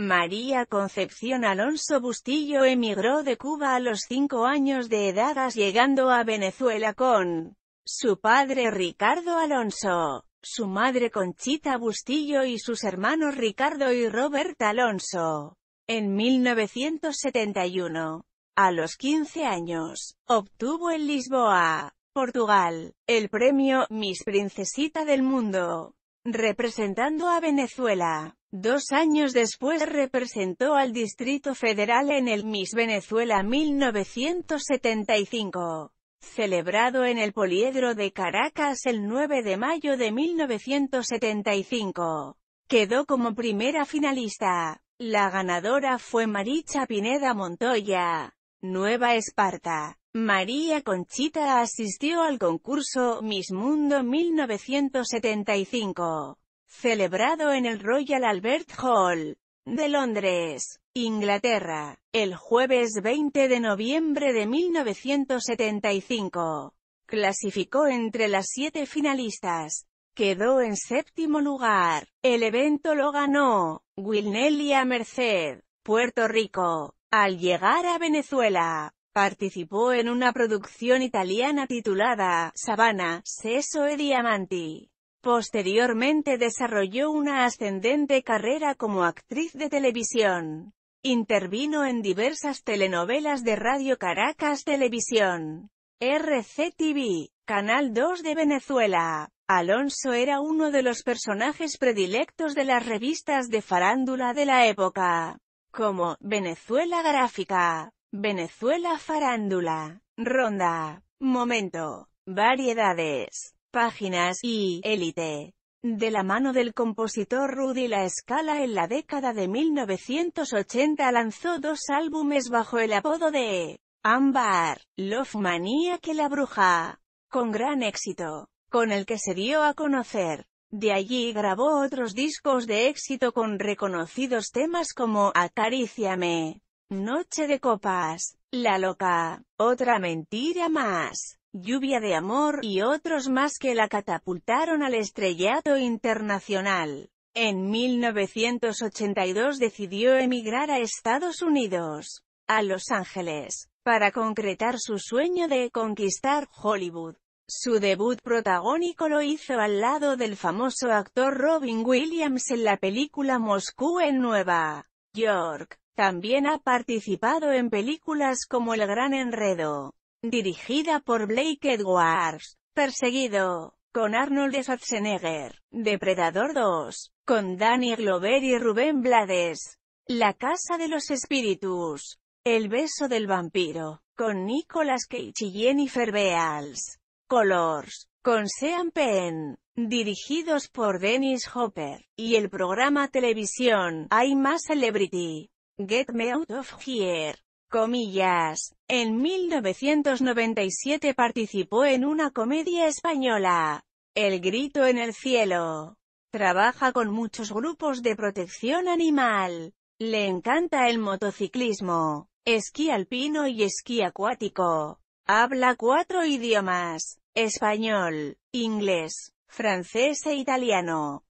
María Concepción Alonso Bustillo emigró de Cuba a los cinco años de edad llegando a Venezuela con su padre Ricardo Alonso, su madre Conchita Bustillo y sus hermanos Ricardo y Robert Alonso. En 1971, a los 15 años, obtuvo en Lisboa, Portugal, el premio Miss Princesita del Mundo representando a Venezuela. Dos años después representó al Distrito Federal en el Miss Venezuela 1975, celebrado en el Poliedro de Caracas el 9 de mayo de 1975. Quedó como primera finalista. La ganadora fue Maricha Pineda Montoya, Nueva Esparta. María Conchita asistió al concurso Miss Mundo 1975, celebrado en el Royal Albert Hall de Londres, Inglaterra, el jueves 20 de noviembre de 1975. Clasificó entre las siete finalistas. Quedó en séptimo lugar. El evento lo ganó Wilnelia Merced, Puerto Rico, al llegar a Venezuela. Participó en una producción italiana titulada Sabana, Seso e Diamanti. Posteriormente desarrolló una ascendente carrera como actriz de televisión. Intervino en diversas telenovelas de Radio Caracas Televisión, RCTV, Canal 2 de Venezuela. Alonso era uno de los personajes predilectos de las revistas de farándula de la época, como Venezuela Gráfica, Venezuela Farándula. Ronda. Momento. Variedades. Páginas y élite. De la mano del compositor Rudy La Escala en la década de 1980 lanzó dos álbumes bajo el apodo de Ambar, Love Manía que la Bruja, con gran éxito, con el que se dio a conocer. De allí grabó otros discos de éxito con reconocidos temas como Acariciame. Noche de copas. La loca. Otra mentira más. Lluvia de amor y otros más que la catapultaron al estrellato internacional. En 1982 decidió emigrar a Estados Unidos, a Los Ángeles, para concretar su sueño de conquistar Hollywood. Su debut protagónico lo hizo al lado del famoso actor Robin Williams en la película Moscú en Nueva York. También ha participado en películas como El Gran Enredo, dirigida por Blake Edwards, Perseguido, con Arnold Schwarzenegger, Depredador 2, con Danny Glover y Rubén Blades, La Casa de los Espíritus, El Beso del Vampiro, con Nicolas Cage y Jennifer Beals, Colors, con Sean Penn, dirigidos por Dennis Hopper, y el programa televisión, Hay Más Celebrity. Get Me Out of Here. Comillas. En 1997 participó en una comedia española, El grito en el cielo. Trabaja con muchos grupos de protección animal. Le encanta el motociclismo, esquí alpino y esquí acuático. Habla cuatro idiomas, español, inglés, francés e italiano.